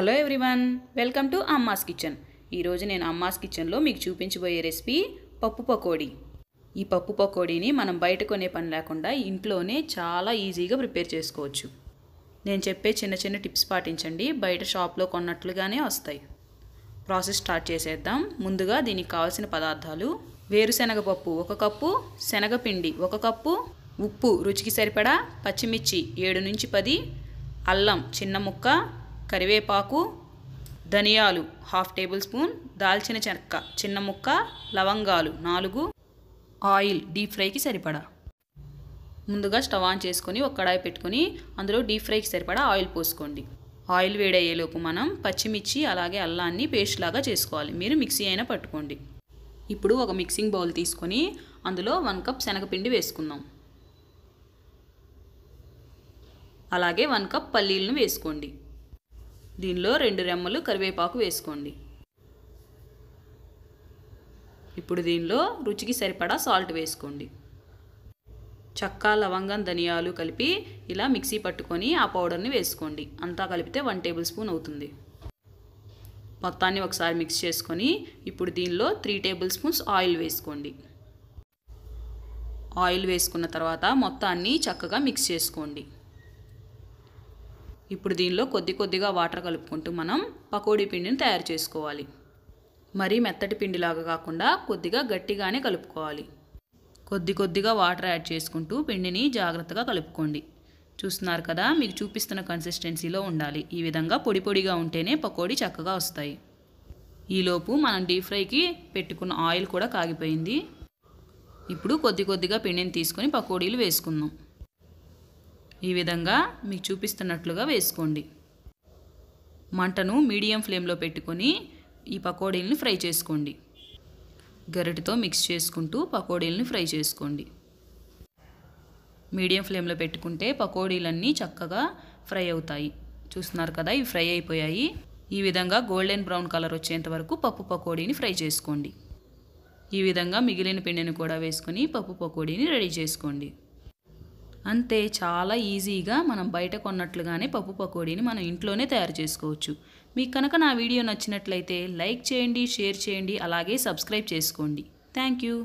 hello everyone welcome to Amma's kitchen ఈరోజు నేను అమ్మాస్ కిచెన్లో మీకు చూపించబోయే రెసిపీ పప్పు పకోడీ ఈ పప్పు పకోడీని మనం బయట కొనే పని లేకుండా ఇంట్లోనే చాలా ఈజీగా ప్రిపేర్ చేసుకోవచ్చు నేను చెప్పే చిన్న చిన్న టిప్స్ పాటించండి బయట షాప్లో కొన్నట్లుగానే వస్తాయి ప్రాసెస్ స్టార్ట్ చేసేద్దాం ముందుగా దీనికి కావాల్సిన పదార్థాలు వేరుశెనగ పప్పు ఒక కప్పు శనగపిండి ఒక కప్పు ఉప్పు రుచికి సరిపడా పచ్చిమిర్చి ఏడు నుంచి పది అల్లం చిన్న ముక్క కరివేపాకు ధనియాలు హాఫ్ టేబుల్ స్పూన్ దాల్చిన చెక్క చిన్న ముక్క లవంగాలు నాలుగు ఆయిల్ డీప్ ఫ్రైకి సరిపడా ముందుగా స్టవ్ ఆన్ చేసుకొని ఒక కడాయి పెట్టుకొని అందులో డీప్ ఫ్రైకి సరిపడా ఆయిల్ పోసుకోండి ఆయిల్ వేడయ్యేలోపు మనం పచ్చిమిర్చి అలాగే అల్లాన్ని పేస్ట్ లాగా చేసుకోవాలి మీరు మిక్సీ అయినా పట్టుకోండి ఇప్పుడు ఒక మిక్సింగ్ బౌల్ తీసుకొని అందులో వన్ కప్ శనగపిండి వేసుకుందాం అలాగే వన్ కప్ పల్లీలను వేసుకోండి దీనిలో రెండు రెమ్మలు కరివేపాకు వేసుకోండి ఇప్పుడు దీనిలో రుచికి సరిపడా సాల్ట్ వేసుకోండి చక్క లవంగం ధనియాలు కలిపి ఇలా మిక్సీ పట్టుకొని ఆ పౌడర్ని వేసుకోండి అంతా కలిపితే వన్ టేబుల్ స్పూన్ అవుతుంది మొత్తాన్ని ఒకసారి మిక్స్ చేసుకొని ఇప్పుడు దీనిలో త్రీ టేబుల్ స్పూన్స్ ఆయిల్ వేసుకోండి ఆయిల్ వేసుకున్న తర్వాత మొత్తాన్ని చక్కగా మిక్స్ చేసుకోండి ఇప్పుడు దీనిలో కొద్ది కొద్దిగా వాటర్ కలుపుకుంటూ మనం పకోడీ పిండిని తయారు చేసుకోవాలి మరీ మెత్తటి పిండిలాగా కాకుండా కొద్దిగా గట్టిగానే కలుపుకోవాలి కొద్ది కొద్దిగా వాటర్ యాడ్ చేసుకుంటూ పిండిని జాగ్రత్తగా కలుపుకోండి చూస్తున్నారు కదా మీకు చూపిస్తున్న కన్సిస్టెన్సీలో ఉండాలి ఈ విధంగా పొడి పొడిగా ఉంటేనే పకోడీ చక్కగా వస్తాయి ఈలోపు మనం డీప్ ఫ్రైకి పెట్టుకున్న ఆయిల్ కూడా కాగిపోయింది ఇప్పుడు కొద్ది కొద్దిగా పిండిని తీసుకొని పకోడీలు వేసుకుందాం ఈ విధంగా మీకు చూపిస్తున్నట్లుగా వేసుకోండి మంటను మీడియం ఫ్లేమ్లో పెట్టుకొని ఈ పకోడీలను ఫ్రై చేసుకోండి గరిటతో మిక్స్ చేసుకుంటూ పకోడీలను ఫ్రై చేసుకోండి మీడియం ఫ్లేమ్లో పెట్టుకుంటే పకోడీలన్నీ చక్కగా ఫ్రై అవుతాయి చూస్తున్నారు కదా ఇవి ఫ్రై అయిపోయాయి ఈ విధంగా గోల్డెన్ బ్రౌన్ కలర్ వచ్చేంత వరకు పప్పు పకోడీని ఫ్రై చేసుకోండి ఈ విధంగా మిగిలిన పిండిని కూడా వేసుకొని పప్పు పకోడీని రెడీ చేసుకోండి అంతే చాలా ఈజీగా మనం బయట కొన్నట్లుగానే పప్పు పకోడీని మనం ఇంట్లోనే తయారు చేసుకోవచ్చు మీకు కనుక నా వీడియో నచ్చినట్లయితే లైక్ చేయండి షేర్ చేయండి అలాగే సబ్స్క్రైబ్ చేసుకోండి థ్యాంక్ యూ